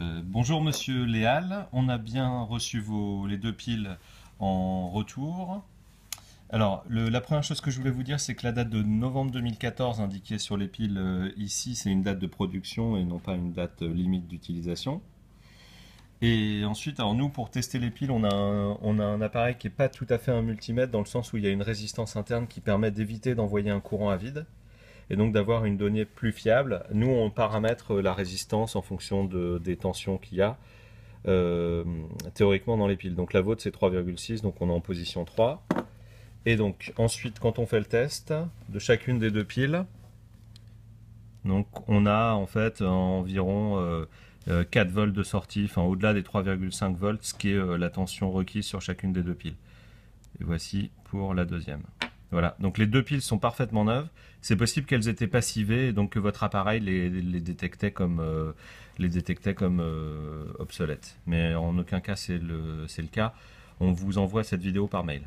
Euh, bonjour Monsieur Léal, on a bien reçu vos, les deux piles en retour. Alors, la première chose que je voulais vous dire, c'est que la date de novembre 2014 indiquée sur les piles euh, ici, c'est une date de production et non pas une date euh, limite d'utilisation. Et ensuite, alors nous, pour tester les piles, on a, on a un appareil qui n'est pas tout à fait un multimètre, dans le sens où il y a une résistance interne qui permet d'éviter d'envoyer un courant à vide et donc d'avoir une donnée plus fiable. Nous, on paramètre la résistance en fonction de, des tensions qu'il y a euh, théoriquement dans les piles. Donc la vôtre, c'est 3,6, donc on est en position 3. Et donc ensuite, quand on fait le test de chacune des deux piles, donc on a en fait environ 4 euh, euh, volts de sortie, enfin au-delà des 3,5 volts, ce qui est la tension requise sur chacune des deux piles. Et voici pour la deuxième. Voilà, donc les deux piles sont parfaitement neuves. C'est possible qu'elles étaient passivées, donc que votre appareil les, détectait comme, euh, euh, obsolètes. Mais en aucun cas, c'est le cas. On vous envoie cette vidéo par mail.